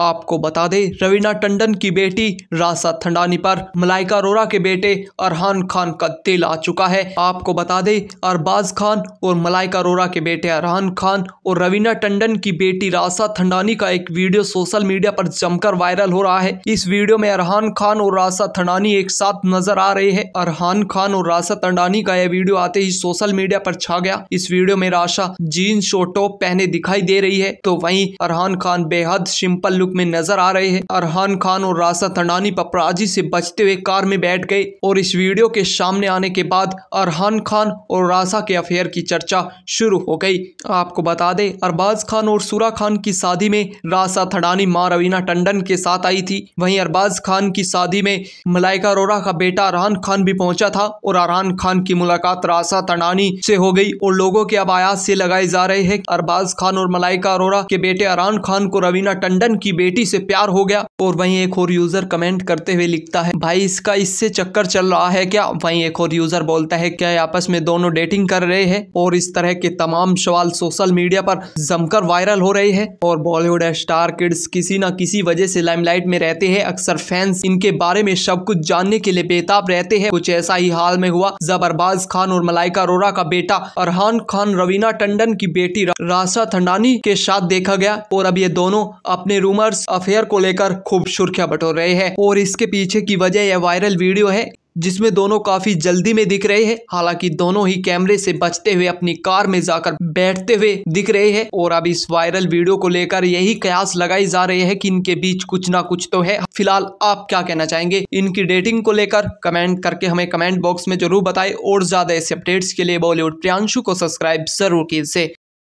आपको बता दें रवीना टंडन की बेटी रासा थंडानी पर मलाइका अरोरा के बेटे अरहान खान का दिल आ चुका है आपको बता दें अरबाज खान और मलाइका अरोरा के बेटे अरहान खान और रवीना टंडन की बेटी रासा थंडानी का एक वीडियो सोशल मीडिया पर जमकर वायरल हो रहा है इस वीडियो में अरहान खान और रासा थंडानी एक साथ नजर आ रहे है अरहान खान और रासा थंडानी का यह वीडियो आते ही सोशल मीडिया पर छा गया इस वीडियो में राशा जीन्स और टॉप पहने दिखाई दे रही है तो वही अरहान खान बेहद सिंपल लुक रूप में नजर आ रहे हैं अरहान खान और रासा तंडानी पपराजी से बचते हुए कार में बैठ गए और इस वीडियो के सामने आने के बाद अरहान खान और राशा के अफेयर की चर्चा शुरू हो गई आपको बता दे अरबाज खान और सूरा खान की शादी में राशा थडानी माँ रवीना टंडन के साथ आई थी वही अरबाज खान की शादी में मलाइका अरोरा का बेटा अरहान खान भी पहुंचा था और अरहान खान की मुलाकात राशा तंडानी से हो गई और लोगों के अब आयात से लगाए जा रहे हैं अरबाज खान और मलाइका अरोरा के बेटे अरहान खान को रवीना टंडन की बेटी से प्यार हो गया और वहीं एक और यूजर कमेंट करते हुए लिखता है भाई इसका इससे चक्कर चल रहा है क्या वहीं एक और यूजर बोलता है क्या आपस में दोनों डेटिंग कर रहे हैं और इस तरह के तमाम सवाल सोशल मीडिया पर जमकर वायरल हो रहे हैं और बॉलीवुड स्टार किड्स किसी न किसी वजह से लाइमलाइट में रहते हैं अक्सर फैंस इनके बारे में सब कुछ जानने के लिए बेताब रहते हैं कुछ ऐसा ही हाल में हुआ जब अरबाज खान और मलाइका अरोरा का बेटा अरहान खान रवीना टंडन की बेटी राशा थंडानी के साथ देखा गया और अब ये दोनों अपने रूम रूमर्स अफेयर को लेकर खूब सुर्खियां बटोर रहे हैं और इसके पीछे की वजह यह वायरल वीडियो है जिसमें दोनों काफी जल्दी में दिख रहे हैं हालांकि दोनों ही कैमरे से बचते हुए अपनी कार में जाकर बैठते हुए दिख रहे हैं और अब इस वायरल वीडियो को लेकर यही कयास लगाई जा रही है कि इनके बीच कुछ ना कुछ तो है फिलहाल आप क्या कहना चाहेंगे इनकी डेटिंग को लेकर कमेंट करके हमें कमेंट बॉक्स में जरूर बताए और ज्यादा ऐसे अपडेट्स के लिए बॉलीवुड प्रियांशु को सब्सक्राइब जरूर कीजिए